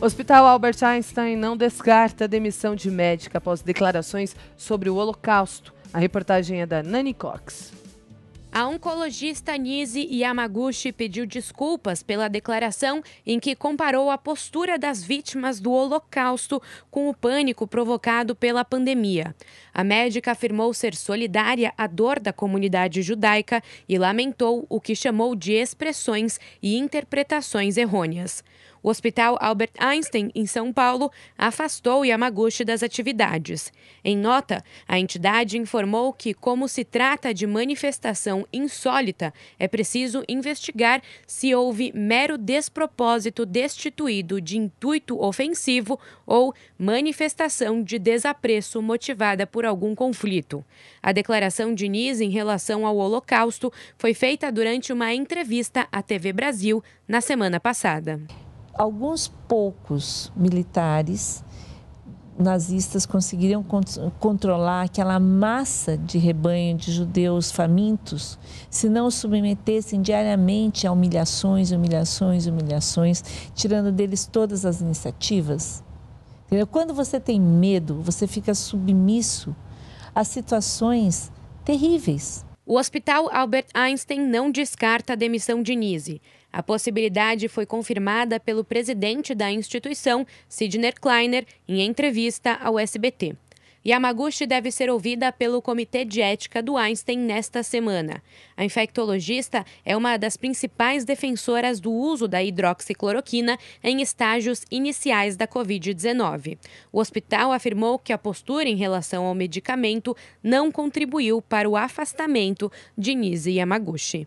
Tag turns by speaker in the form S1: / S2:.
S1: Hospital Albert Einstein não descarta demissão de médica após declarações sobre o Holocausto. A reportagem é da Nani Cox. A oncologista Nise Yamaguchi pediu desculpas pela declaração em que comparou a postura das vítimas do Holocausto com o pânico provocado pela pandemia. A médica afirmou ser solidária à dor da comunidade judaica e lamentou o que chamou de expressões e interpretações errôneas. O Hospital Albert Einstein, em São Paulo, afastou Yamaguchi das atividades. Em nota, a entidade informou que, como se trata de manifestação insólita, é preciso investigar se houve mero despropósito destituído de intuito ofensivo ou manifestação de desapreço motivada por algum conflito. A declaração de Nis em relação ao Holocausto foi feita durante uma entrevista à TV Brasil na semana passada
S2: alguns poucos militares nazistas conseguiriam controlar aquela massa de rebanho de judeus famintos se não os submetessem diariamente a humilhações, humilhações, humilhações, tirando deles todas as iniciativas? Quando você tem medo, você fica submisso a situações terríveis.
S1: O Hospital Albert Einstein não descarta a demissão de Nise. A possibilidade foi confirmada pelo presidente da instituição, Sidner Kleiner, em entrevista ao SBT. Yamaguchi deve ser ouvida pelo Comitê de Ética do Einstein nesta semana. A infectologista é uma das principais defensoras do uso da hidroxicloroquina em estágios iniciais da Covid-19. O hospital afirmou que a postura em relação ao medicamento não contribuiu para o afastamento de Nise Yamaguchi.